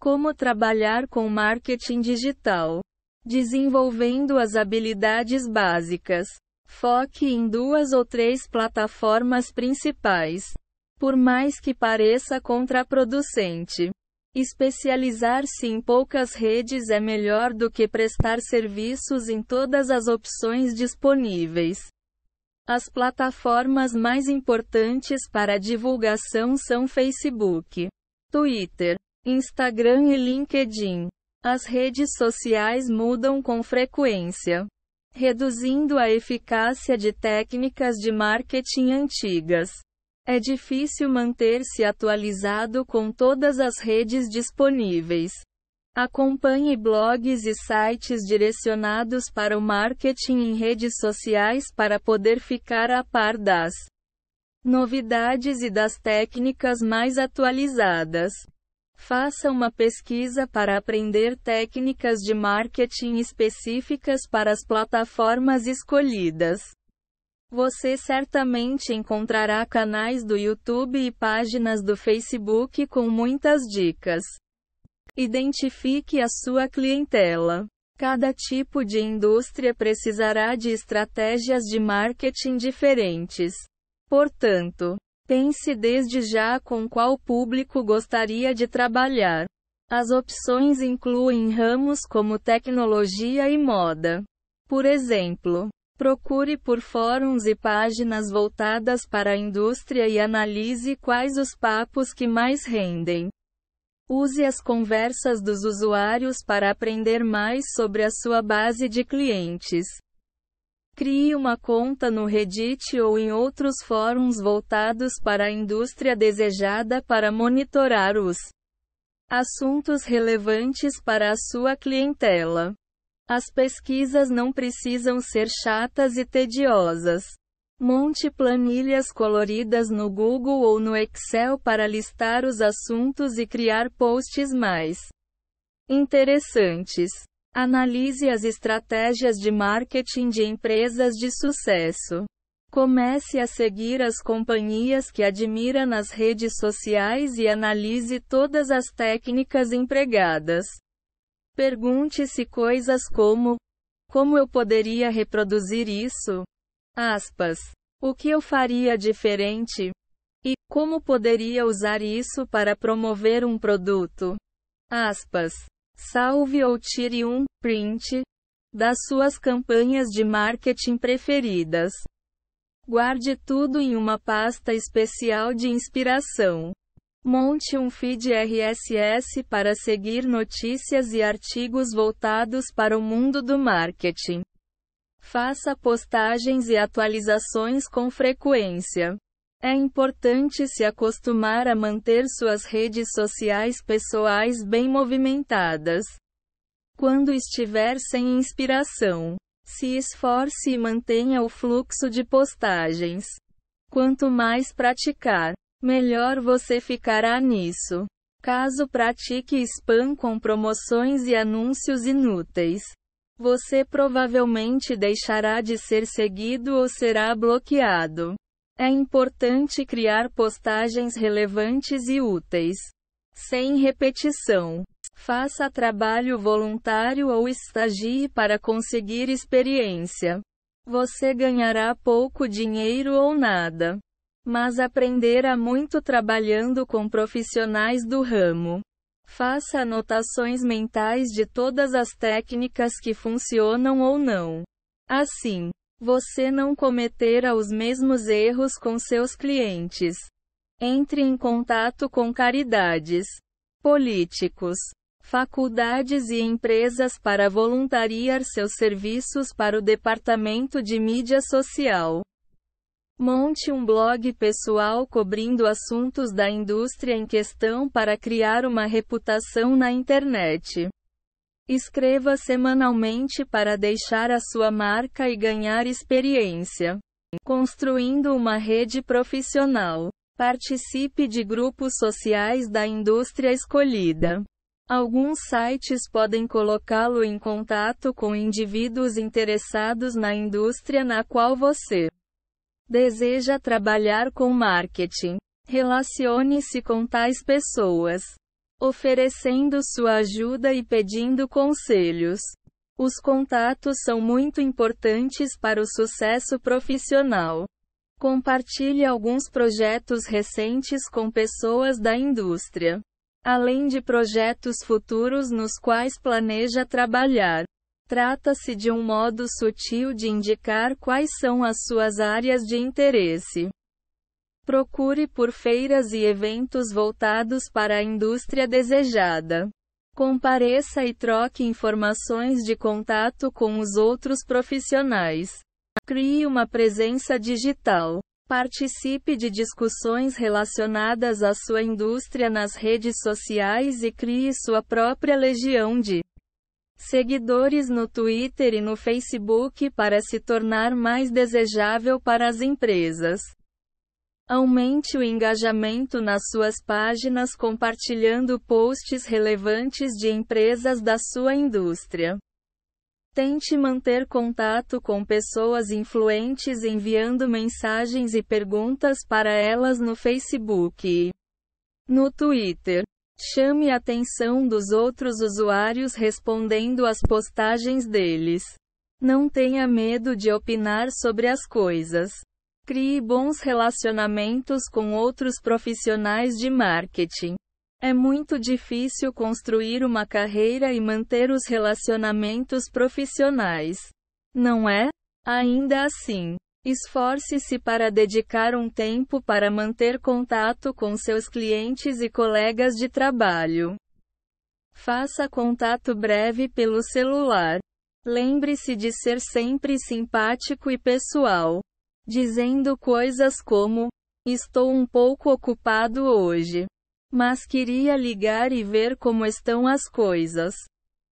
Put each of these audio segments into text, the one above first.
Como trabalhar com marketing digital. Desenvolvendo as habilidades básicas. Foque em duas ou três plataformas principais. Por mais que pareça contraproducente, especializar-se em poucas redes é melhor do que prestar serviços em todas as opções disponíveis. As plataformas mais importantes para divulgação são Facebook, Twitter, Instagram e LinkedIn. As redes sociais mudam com frequência, reduzindo a eficácia de técnicas de marketing antigas. É difícil manter-se atualizado com todas as redes disponíveis. Acompanhe blogs e sites direcionados para o marketing em redes sociais para poder ficar a par das novidades e das técnicas mais atualizadas. Faça uma pesquisa para aprender técnicas de marketing específicas para as plataformas escolhidas. Você certamente encontrará canais do YouTube e páginas do Facebook com muitas dicas. Identifique a sua clientela. Cada tipo de indústria precisará de estratégias de marketing diferentes. Portanto, Pense desde já com qual público gostaria de trabalhar. As opções incluem ramos como tecnologia e moda. Por exemplo, procure por fóruns e páginas voltadas para a indústria e analise quais os papos que mais rendem. Use as conversas dos usuários para aprender mais sobre a sua base de clientes. Crie uma conta no Reddit ou em outros fóruns voltados para a indústria desejada para monitorar os assuntos relevantes para a sua clientela. As pesquisas não precisam ser chatas e tediosas. Monte planilhas coloridas no Google ou no Excel para listar os assuntos e criar posts mais interessantes. Analise as estratégias de marketing de empresas de sucesso. Comece a seguir as companhias que admira nas redes sociais e analise todas as técnicas empregadas. Pergunte-se coisas como: como eu poderia reproduzir isso? Aspas. O que eu faria diferente? E como poderia usar isso para promover um produto? Aspas. Salve ou tire um print das suas campanhas de marketing preferidas. Guarde tudo em uma pasta especial de inspiração. Monte um feed RSS para seguir notícias e artigos voltados para o mundo do marketing. Faça postagens e atualizações com frequência. É importante se acostumar a manter suas redes sociais pessoais bem movimentadas. Quando estiver sem inspiração, se esforce e mantenha o fluxo de postagens. Quanto mais praticar, melhor você ficará nisso. Caso pratique spam com promoções e anúncios inúteis, você provavelmente deixará de ser seguido ou será bloqueado. É importante criar postagens relevantes e úteis. Sem repetição. Faça trabalho voluntário ou estagie para conseguir experiência. Você ganhará pouco dinheiro ou nada. Mas aprenderá muito trabalhando com profissionais do ramo. Faça anotações mentais de todas as técnicas que funcionam ou não. Assim, você não cometerá os mesmos erros com seus clientes. Entre em contato com caridades, políticos, faculdades e empresas para voluntariar seus serviços para o departamento de mídia social. Monte um blog pessoal cobrindo assuntos da indústria em questão para criar uma reputação na internet. Escreva semanalmente para deixar a sua marca e ganhar experiência. Construindo uma rede profissional. Participe de grupos sociais da indústria escolhida. Alguns sites podem colocá-lo em contato com indivíduos interessados na indústria na qual você deseja trabalhar com marketing. Relacione-se com tais pessoas oferecendo sua ajuda e pedindo conselhos. Os contatos são muito importantes para o sucesso profissional. Compartilhe alguns projetos recentes com pessoas da indústria, além de projetos futuros nos quais planeja trabalhar. Trata-se de um modo sutil de indicar quais são as suas áreas de interesse. Procure por feiras e eventos voltados para a indústria desejada. Compareça e troque informações de contato com os outros profissionais. Crie uma presença digital. Participe de discussões relacionadas à sua indústria nas redes sociais e crie sua própria legião de seguidores no Twitter e no Facebook para se tornar mais desejável para as empresas. Aumente o engajamento nas suas páginas compartilhando posts relevantes de empresas da sua indústria. Tente manter contato com pessoas influentes enviando mensagens e perguntas para elas no Facebook. No Twitter. Chame a atenção dos outros usuários respondendo às postagens deles. Não tenha medo de opinar sobre as coisas. Crie bons relacionamentos com outros profissionais de marketing. É muito difícil construir uma carreira e manter os relacionamentos profissionais. Não é? Ainda assim, esforce-se para dedicar um tempo para manter contato com seus clientes e colegas de trabalho. Faça contato breve pelo celular. Lembre-se de ser sempre simpático e pessoal dizendo coisas como: Estou um pouco ocupado hoje, mas queria ligar e ver como estão as coisas.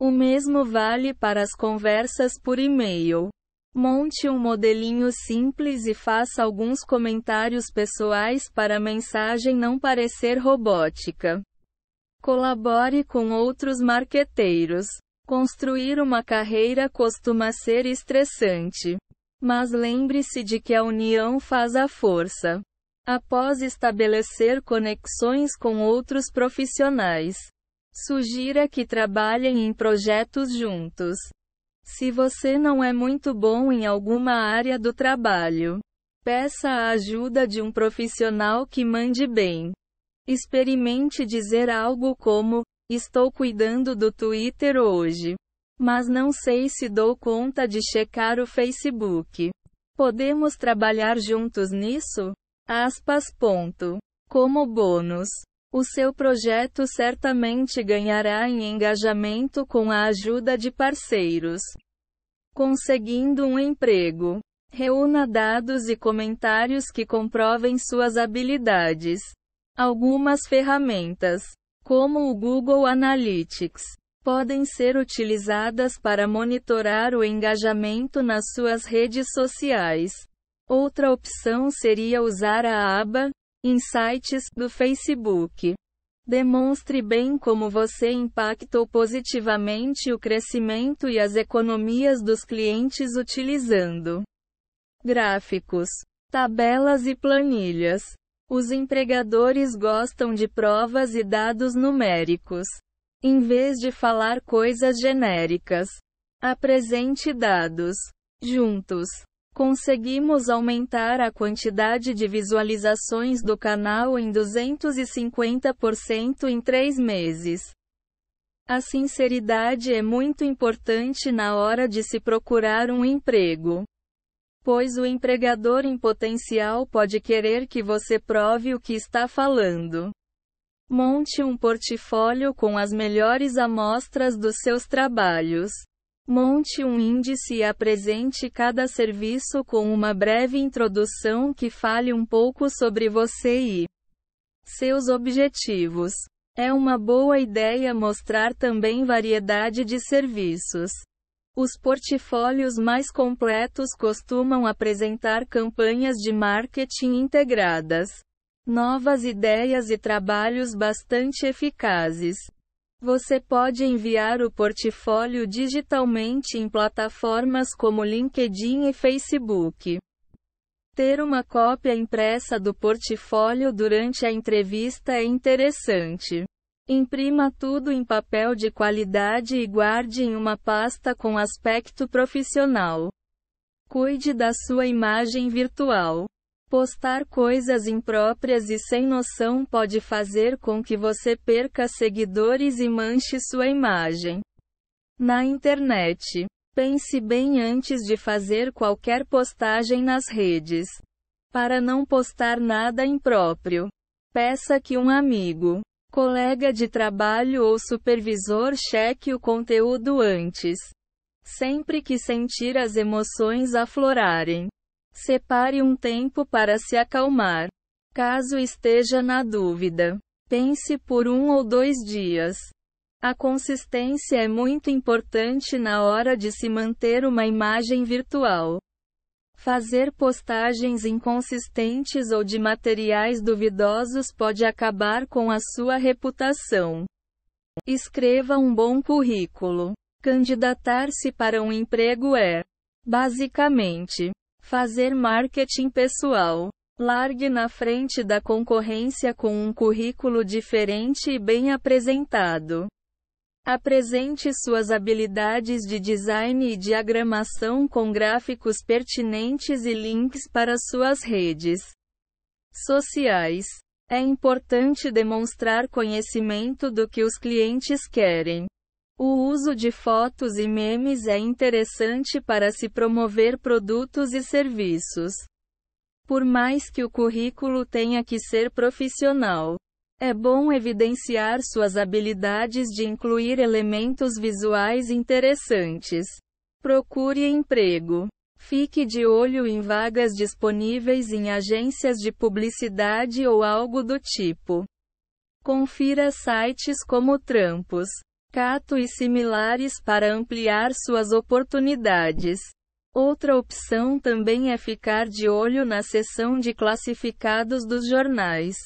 O mesmo vale para as conversas por e-mail. Monte um modelinho simples e faça alguns comentários pessoais para a mensagem não parecer robótica. Colabore com outros marqueteiros. Construir uma carreira costuma ser estressante. Mas lembre-se de que a união faz a força. Após estabelecer conexões com outros profissionais, sugira que trabalhem em projetos juntos. Se você não é muito bom em alguma área do trabalho, peça a ajuda de um profissional que mande bem. Experimente dizer algo como: Estou cuidando do Twitter hoje. Mas não sei se dou conta de checar o Facebook. Podemos trabalhar juntos nisso? Aspas. Ponto. Como bônus, o seu projeto certamente ganhará em engajamento com a ajuda de parceiros. Conseguindo um emprego. Reúna dados e comentários que comprovem suas habilidades. Algumas ferramentas, como o Google Analytics, podem ser utilizadas para monitorar o engajamento nas suas redes sociais. Outra opção seria usar a aba Insights do Facebook. Demonstre bem como você impactou positivamente o crescimento e as economias dos clientes utilizando gráficos, tabelas e planilhas. Os empregadores gostam de provas e dados numéricos. Em vez de falar coisas genéricas, apresente dados. Juntos, conseguimos aumentar a quantidade de visualizações do canal em 250% em três meses. A sinceridade é muito importante na hora de se procurar um emprego. Pois o empregador em potencial pode querer que você prove o que está falando. Monte um portfólio com as melhores amostras dos seus trabalhos. Monte um índice e apresente cada serviço com uma breve introdução que fale um pouco sobre você e seus objetivos. É uma boa ideia mostrar também variedade de serviços. Os portfólios mais completos costumam apresentar campanhas de marketing integradas novas ideias e trabalhos bastante eficazes. Você pode enviar o portfólio digitalmente em plataformas como LinkedIn e Facebook. Ter uma cópia impressa do portfólio durante a entrevista é interessante. Imprima tudo em papel de qualidade e guarde em uma pasta com aspecto profissional. Cuide da sua imagem virtual. Postar coisas impróprias e sem noção pode fazer com que você perca seguidores e manche sua imagem na internet. Pense bem antes de fazer qualquer postagem nas redes. Para não postar nada impróprio, peça que um amigo, colega de trabalho ou supervisor cheque o conteúdo antes. Sempre que sentir as emoções aflorarem, Separe um tempo para se acalmar. Caso esteja na dúvida, pense por um ou dois dias. A consistência é muito importante na hora de se manter uma imagem virtual. Fazer postagens inconsistentes ou de materiais duvidosos pode acabar com a sua reputação. Escreva um bom currículo. Candidatar-se para um emprego é, basicamente, Fazer marketing pessoal. Largue na frente da concorrência com um currículo diferente e bem apresentado. Apresente suas habilidades de design e diagramação com gráficos pertinentes e links para suas redes sociais. É importante demonstrar conhecimento do que os clientes querem. O uso de fotos e memes é interessante para se promover produtos e serviços. Por mais que o currículo tenha que ser profissional, é bom evidenciar suas habilidades de incluir elementos visuais interessantes. Procure emprego. Fique de olho em vagas disponíveis em agências de publicidade ou algo do tipo. Confira sites como Trampos. Cato e similares para ampliar suas oportunidades. Outra opção também é ficar de olho na seção de classificados dos jornais.